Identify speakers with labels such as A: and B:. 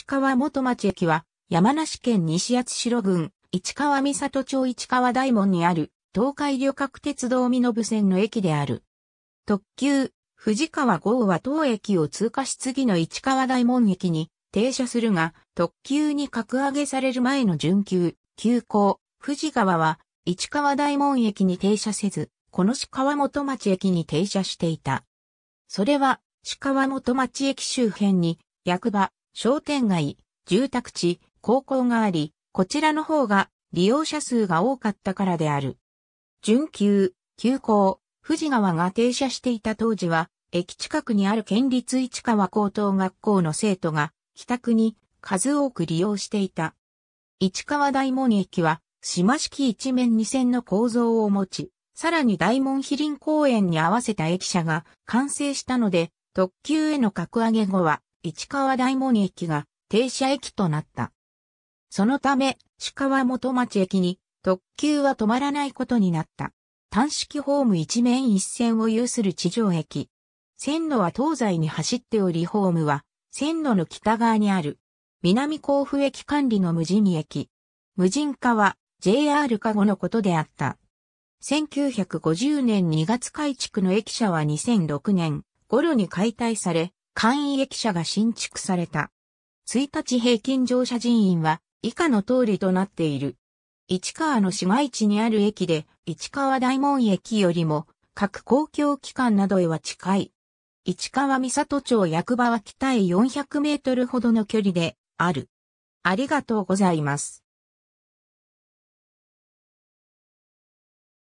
A: 市川元町駅は、山梨県西八代郡、市川三里町市川大門にある、東海旅客鉄道身延線の駅である。特急、藤川号は当駅を通過し次の市川大門駅に停車するが、特急に格上げされる前の準急、急行、藤川は、市川大門駅に停車せず、この市川元町駅に停車していた。それは、市川元町駅周辺に、役場、商店街、住宅地、高校があり、こちらの方が利用者数が多かったからである。準急、急行、富士川が停車していた当時は、駅近くにある県立市川高等学校の生徒が、帰宅に数多く利用していた。市川大門駅は、島式一面二線の構造を持ち、さらに大門碑林公園に合わせた駅舎が完成したので、特急への格上げ後は、市川大門駅が停車駅となった。そのため、市川元町駅に特急は止まらないことになった。単式ホーム一面一線を有する地上駅。線路は東西に走っておりホームは線路の北側にある南甲府駅管理の無人駅。無人化は JR 加護のことであった。1950年2月改築の駅舎は2006年頃に解体され、簡易駅舎が新築された。1日平均乗車人員は以下の通りとなっている。市川の市街地にある駅で、市川大門駅よりも各公共機関などへは近い。市川三里町役場は北へ400メートルほどの距離である。ありがとうございます。